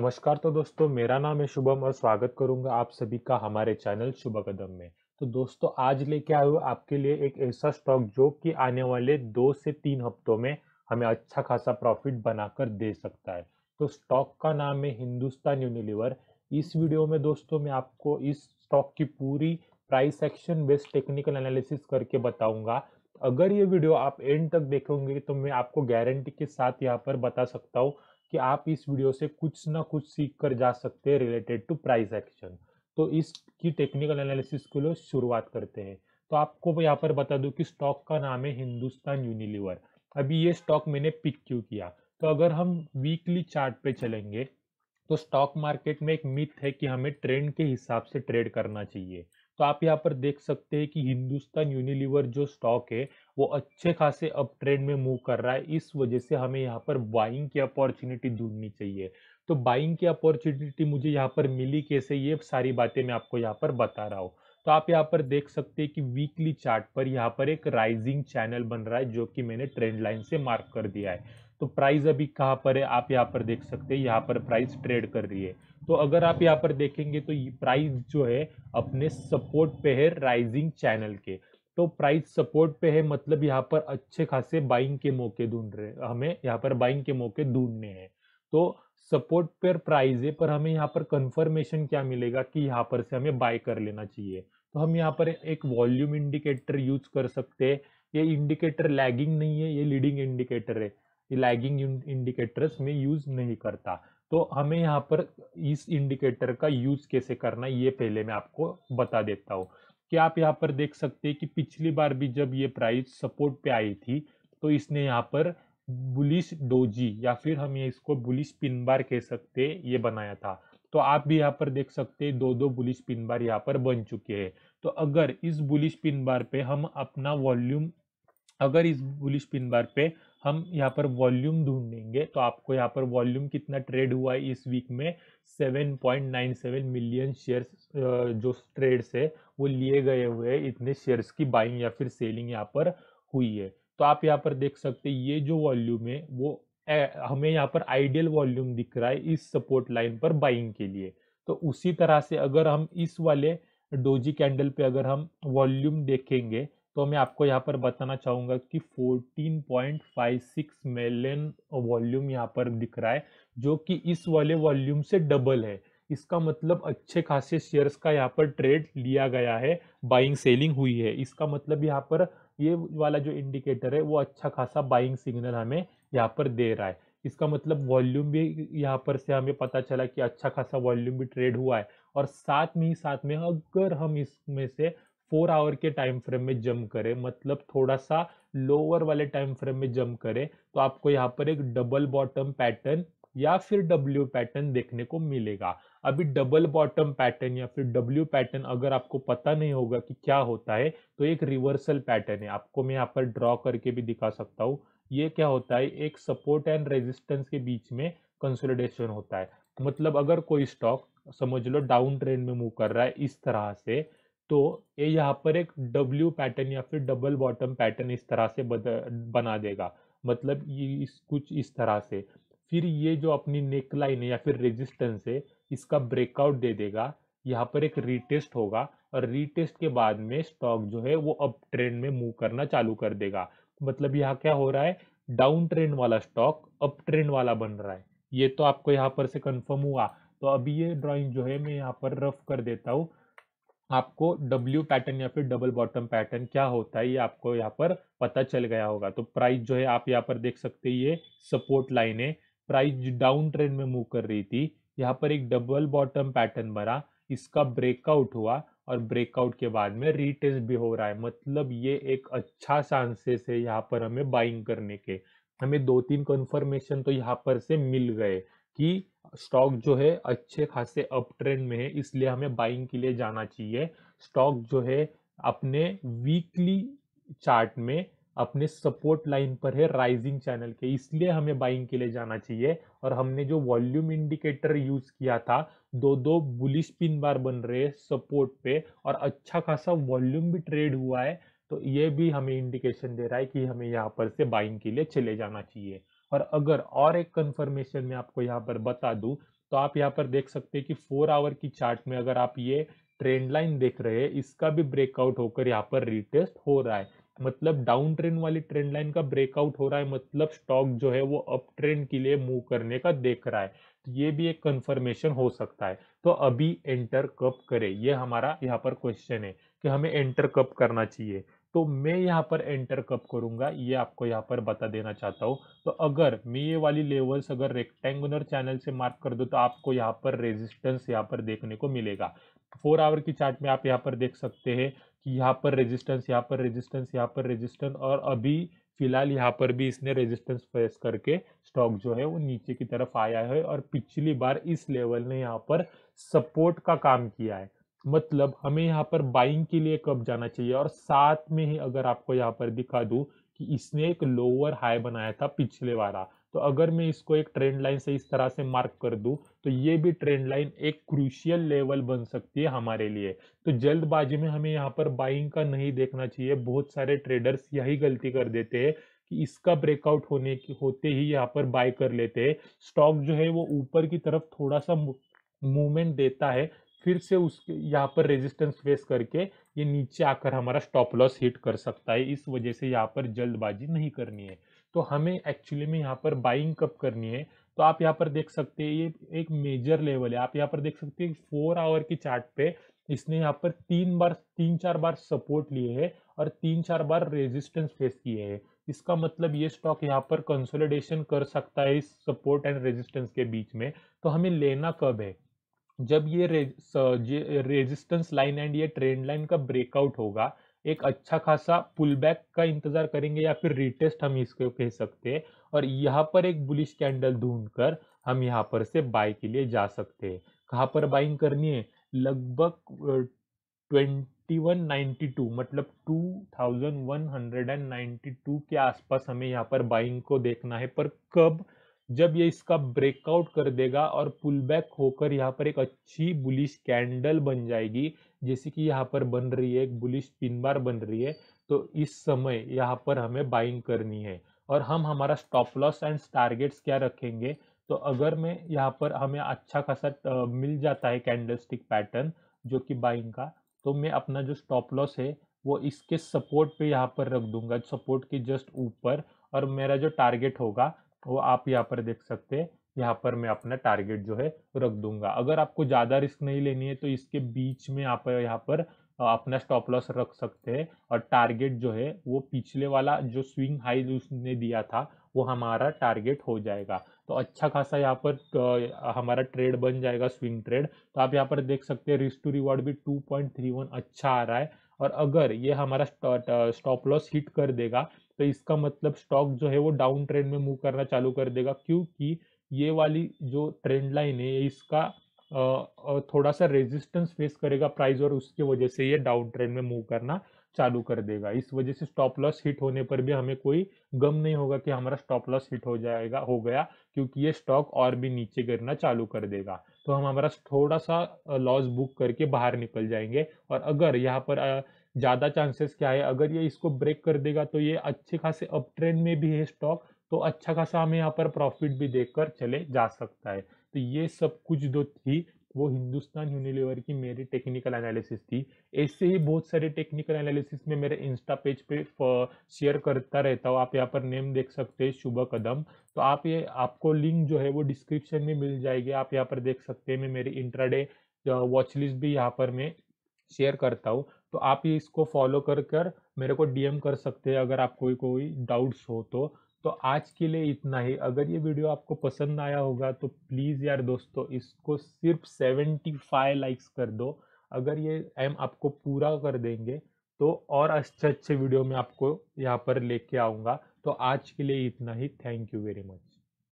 नमस्कार तो दोस्तों मेरा नाम है शुभम और स्वागत करूंगा आप सभी का हमारे चैनल शुभ कदम में तो दोस्तों आज लेके आए हुए आपके लिए एक ऐसा स्टॉक जो कि आने वाले दो से तीन हफ्तों में हमें अच्छा खासा प्रॉफिट बनाकर दे सकता है तो स्टॉक का नाम है हिंदुस्तान यूनिलीवर इस वीडियो में दोस्तों मैं आपको इस स्टॉक की पूरी price action based technical analysis करके बताऊंगा अगर ये वीडियो आप एंड तक देखोगे तो मैं आपको गारंटी के साथ यहाँ पर बता सकता हूँ कि आप इस वीडियो से कुछ ना कुछ सीख कर जा सकते हैं रिलेटेड टू प्राइस एक्शन तो इसकी टेक्निकल एनालिसिस के लोग शुरुआत करते हैं तो आपको यहाँ पर बता दूँ कि स्टॉक का नाम है हिंदुस्तान यूनिलीवर अभी ये स्टॉक मैंने पिक क्यों किया तो अगर हम वीकली चार्ट पे चलेंगे तो स्टॉक मार्केट में एक मिथ है कि हमें ट्रेंड के हिसाब से ट्रेड करना चाहिए तो आप यहाँ पर देख सकते हैं कि हिंदुस्तान यूनिलीवर जो स्टॉक है वो अच्छे खासे अप ट्रेंड में मूव कर रहा है इस वजह से हमें यहाँ पर बाइंग की अपॉर्चुनिटी ढूंढनी चाहिए तो बाइंग की अपॉर्चुनिटी मुझे यहाँ पर मिली कैसे ये सारी बातें मैं आपको यहाँ पर बता रहा हूँ तो आप यहाँ पर देख सकते हैं कि वीकली चार्ट पर यहाँ पर एक राइजिंग चैनल बन रहा है जो कि मैंने ट्रेंड लाइन से मार्क कर दिया है तो प्राइस अभी कहाँ पर है आप यहाँ पर देख सकते हैं यहाँ पर प्राइस ट्रेड कर रही है तो अगर आप यहाँ पर देखेंगे तो प्राइस जो है अपने सपोर्ट पे है राइजिंग चैनल के तो प्राइस सपोर्ट पे है मतलब यहाँ पर अच्छे खासे बाइंग के मौके ढूंढ रहे हमें यहाँ पर बाइंग के मौके ढूंढने हैं तो सपोर्ट पर प्राइस है पर हमें यहाँ पर कंफर्मेशन क्या मिलेगा कि यहाँ पर से हमें बाय कर लेना चाहिए तो हम यहाँ पर एक वॉल्यूम इंडिकेटर यूज कर सकते हैं ये इंडिकेटर लैगिंग नहीं है ये लीडिंग इंडिकेटर है लैगिंग इंडिकेटर्स में यूज नहीं करता तो हमें यहाँ पर इस इंडिकेटर का यूज कैसे करना ये पहले मैं आपको बता देता हूँ कि आप यहाँ पर देख सकते हैं कि पिछली बार भी जब ये प्राइस सपोर्ट पे आई थी तो इसने यहाँ पर बुलिश डोजी या फिर हम ये इसको बुलिश पिन बार कह सकते ये बनाया था तो आप भी यहाँ पर देख सकते हैं दो दो बुलिश पिन बार यहाँ पर बन चुके हैं तो अगर इस बुलिश पिन बार पे हम अपना वॉल्यूम अगर इस बुलिश पिन बार पे हम यहाँ पर वॉल्यूम ढूंढेंगे तो आपको यहाँ पर वॉल्यूम कितना ट्रेड हुआ है इस वीक में 7.97 मिलियन शेयर्स जो ट्रेड से वो लिए गए हुए हैं इतने शेयर्स की बाइंग या फिर सेलिंग यहाँ पर हुई है तो आप यहाँ पर देख सकते ये जो वॉल्यूम है वो हमें यहाँ पर आइडियल वॉल्यूम दिख रहा है इस सपोर्ट लाइन पर बाइंग के लिए तो उसी तरह से अगर हम इस वाले डोजी कैंडल पे अगर हम वॉल्यूम देखेंगे तो मैं आपको यहाँ पर बताना चाहूँगा कि 14.56 मिलियन वॉल्यूम यहाँ पर दिख रहा है जो कि इस वाले वॉल्यूम से डबल है इसका मतलब अच्छे खासे शेयर्स का यहाँ पर ट्रेड लिया गया है बाइंग सेलिंग हुई है इसका मतलब यहाँ पर ये वाला जो इंडिकेटर है वो अच्छा खासा बाइंग सिग्नल हमें यहाँ पर दे रहा है इसका मतलब वॉल्यूम भी यहाँ पर से हमें पता चला कि अच्छा खासा वॉल्यूम भी ट्रेड हुआ है और साथ में ही साथ में अगर हम इसमें से फोर आवर के टाइम फ्रेम में जम करे मतलब थोड़ा सा लोअर वाले टाइम फ्रेम में जम करे तो आपको यहाँ पर एक डबल बॉटम पैटर्न या फिर डब्ल्यू पैटर्न देखने को मिलेगा अभी डबल बॉटम पैटर्न या फिर डब्ल्यू पैटर्न अगर आपको पता नहीं होगा कि क्या होता है तो एक रिवर्सल पैटर्न है आपको मैं यहाँ पर ड्रॉ करके भी दिखा सकता हूँ ये क्या होता है एक सपोर्ट एंड रेजिस्टेंस के बीच में कंसोलिडेशन होता है मतलब अगर कोई स्टॉक समझ लो डाउन ट्रेंड में मूव कर रहा है इस तरह से तो ये यहाँ पर एक डब्ल्यू पैटर्न या फिर डबल बॉटम पैटर्न इस तरह से बद, बना देगा मतलब ये इस कुछ इस तरह से फिर ये जो अपनी नेक लाइन है या फिर रेजिस्टेंस है इसका ब्रेकआउट दे देगा यहाँ पर एक रीटेस्ट होगा और रीटेस्ट के बाद में स्टॉक जो है वो अप ट्रेंड में मूव करना चालू कर देगा मतलब यहाँ क्या हो रहा है डाउन ट्रेंड वाला स्टॉक अप ट्रेंड वाला बन रहा है ये तो आपको यहाँ पर से कंफर्म हुआ तो अभी ये ड्राइंग जो है मैं यहाँ पर रफ कर देता हूँ आपको डब्ल्यू पैटर्न या फिर डबल बॉटम पैटर्न क्या होता है ये आपको यहाँ पर पता चल गया होगा तो प्राइस जो है आप यहाँ पर देख सकते हैं ये सपोर्ट लाइन है प्राइस डाउन ट्रेंड में मूव कर रही थी यहाँ पर एक डबल बॉटम पैटर्न बना इसका ब्रेकआउट हुआ और ब्रेकआउट के बाद में रीटेस्ट भी हो रहा है मतलब ये एक अच्छा चांसेस है यहाँ पर हमें बाइंग करने के हमें दो तीन कन्फर्मेशन तो यहाँ पर से मिल गए कि स्टॉक जो है अच्छे खासे अप ट्रेंड में है इसलिए हमें बाइंग के लिए जाना चाहिए स्टॉक जो है अपने वीकली चार्ट में अपने सपोर्ट लाइन पर है राइजिंग चैनल के इसलिए हमें बाइंग के लिए जाना चाहिए और हमने जो वॉल्यूम इंडिकेटर यूज़ किया था दो दो बुलिश पिन बार बन रहे सपोर्ट पे और अच्छा खासा वॉल्यूम भी ट्रेड हुआ है तो ये भी हमें इंडिकेशन दे रहा है कि हमें यहाँ पर से बाइंग के लिए चले जाना चाहिए और अगर और एक कंफर्मेशन में आपको यहाँ पर बता दूँ तो आप यहाँ पर देख सकते हैं कि फोर आवर की चार्ट में अगर आप ये ट्रेंड लाइन देख रहे हैं इसका भी ब्रेकआउट होकर यहाँ पर रिटेस्ट हो रहा है मतलब डाउन ट्रेंड वाली ट्रेंड लाइन का ब्रेकआउट हो रहा है मतलब स्टॉक जो है वो अप ट्रेंड के लिए मूव करने का देख रहा है तो ये भी एक कंफर्मेशन हो सकता है तो अभी एंटर कब करें ये हमारा यहाँ पर क्वेश्चन है कि हमें एंटर कब करना चाहिए तो मैं यहाँ पर एंटर कब करूँगा ये आपको यहाँ पर बता देना चाहता हूँ तो अगर मैं ये वाली लेवल्स अगर रेक्टेंगुलर चैनल से मार्क कर दो तो आपको यहाँ पर रेजिस्टेंस यहाँ पर देखने को मिलेगा फोर आवर की चार्ट में आप यहाँ पर देख सकते हैं कि यहाँ पर रेजिस्टेंस यहाँ पर रेजिस्टेंस यहाँ पर रेजिस्टेंस और अभी फिलहाल यहाँ पर भी इसने रेजिस्टेंस फेस करके स्टॉक जो है वो नीचे की तरफ आया है और पिछली बार इस लेवल ने यहाँ पर सपोर्ट का काम किया है मतलब हमें यहाँ पर बाइंग के लिए कब जाना चाहिए और साथ में ही अगर आपको यहाँ पर दिखा दूँ कि इसने एक लोअर हाई बनाया था पिछले वाला तो अगर मैं इसको एक ट्रेंड लाइन से इस तरह से मार्क कर दूं तो ये भी ट्रेंड लाइन एक क्रूशियल लेवल बन सकती है हमारे लिए तो जल्दबाजी में हमें यहाँ पर बाइंग का नहीं देखना चाहिए बहुत सारे ट्रेडर्स यही गलती कर देते हैं कि इसका ब्रेकआउट होने की होते ही यहाँ पर बाय कर लेते हैं स्टॉक जो है वो ऊपर की तरफ थोड़ा सा मूवमेंट देता है फिर से उस यहाँ पर रेजिस्टेंस फेस करके ये नीचे आकर हमारा स्टॉप लॉस हिट कर सकता है इस वजह से यहाँ पर जल्दबाजी नहीं करनी है तो हमें एक्चुअली में यहाँ पर बाइंग कब करनी है तो आप यहाँ पर देख सकते हैं ये एक मेजर लेवल है आप यहाँ पर देख सकते हैं फोर आवर की चार्ट पे इसने यहाँ पर तीन बार तीन चार बार सपोर्ट लिए है और तीन चार बार रेजिस्टेंस फेस किए हैं इसका मतलब ये स्टॉक यहाँ पर कंसोलिडेशन कर सकता है इस सपोर्ट एंड रेजिस्टेंस के बीच में तो हमें लेना कब है जब ये रेजिस्टेंस लाइन एंड ये ट्रेंड लाइन का ब्रेकआउट होगा एक अच्छा खासा पुल बैक का इंतजार करेंगे या फिर रिटेस्ट हम इसको कह सकते हैं और यहाँ पर एक बुलिश कैंडल ढूंढ कर हम यहाँ पर से बाय के लिए जा सकते हैं कहाँ पर बाइंग करनी है लगभग ट्वेंटी वन नाइन्टी टू मतलब two thousand one hundred and ninety two के आसपास हमें यहाँ पर बाइंग को देखना है पर कब जब ये इसका ब्रेकआउट कर देगा और पुल बैक होकर यहाँ पर एक अच्छी बुलिश कैंडल बन जाएगी जैसे कि यहाँ पर बन रही है एक बुलिश पिन बार बन रही है तो इस समय यहाँ पर हमें बाइंग करनी है और हम हमारा स्टॉप लॉस एंड टारगेट्स क्या रखेंगे तो अगर मैं यहाँ पर हमें अच्छा खासा मिल जाता है कैंडल पैटर्न जो कि बाइंग का तो मैं अपना जो स्टॉप लॉस है वो इसके सपोर्ट पे यहाँ पर रख दूंगा सपोर्ट के जस्ट ऊपर और मेरा जो टारगेट होगा वो आप यहाँ पर देख सकते हैं यहाँ पर मैं अपना टारगेट जो है रख दूंगा अगर आपको ज़्यादा रिस्क नहीं लेनी है तो इसके बीच में आप यहाँ पर अपना स्टॉप लॉस रख सकते हैं और टारगेट जो है वो पिछले वाला जो स्विंग हाई उसने दिया था वो हमारा टारगेट हो जाएगा तो अच्छा खासा यहाँ पर तो हमारा ट्रेड बन जाएगा स्विंग ट्रेड तो आप यहाँ पर देख सकते हैं रिस्क टू रिवॉर्ड भी 2.31 अच्छा आ रहा है और अगर ये हमारा स्टॉप लॉस हिट कर देगा तो इसका मतलब स्टॉक जो है वो डाउन ट्रेंड में मूव करना चालू कर देगा क्योंकि ये वाली जो ट्रेंड लाइन है इसका थोड़ा सा रेजिस्टेंस फेस करेगा प्राइस और उसके वजह से ये डाउन ट्रेंड में मूव करना चालू कर देगा इस वजह से स्टॉप लॉस हिट होने पर भी हमें कोई गम नहीं होगा कि हमारा स्टॉप लॉस हिट हो जाएगा हो गया क्योंकि ये स्टॉक और भी नीचे गिरना चालू कर देगा तो हम हमारा थोड़ा सा लॉस बुक करके बाहर निकल जाएंगे और अगर यहाँ पर ज़्यादा चांसेस क्या है अगर ये इसको ब्रेक कर देगा तो ये अच्छे खासे अप ट्रेंड में भी है स्टॉक तो अच्छा खासा हमें यहाँ पर प्रॉफिट भी देकर चले जा सकता है तो ये सब कुछ जो थी वो हिंदुस्तान यूनिलीवर की मेरी टेक्निकल एनालिसिस थी ऐसे ही बहुत सारे टेक्निकल एनालिसिस में मेरे इंस्टा पेज पे शेयर करता रहता हूँ आप यहाँ पर नेम देख सकते हैं शुभ कदम तो आप ये आपको लिंक जो है वो डिस्क्रिप्शन में मिल जाएगी आप यहाँ पर देख सकते हैं मैं मेरी इंट्राडे वॉच लिस्ट भी यहाँ पर मैं शेयर करता हूँ तो आप ये इसको फॉलो कर कर मेरे को डीएम कर सकते हैं अगर आपको कोई डाउट्स हो तो तो आज के लिए इतना ही अगर ये वीडियो आपको पसंद आया होगा तो प्लीज़ यार दोस्तों इसको सिर्फ 75 लाइक्स कर दो अगर ये एम आपको पूरा कर देंगे तो और अच्छे अच्छे वीडियो में आपको यहाँ पर लेके आऊँगा तो आज के लिए इतना ही थैंक यू वेरी मच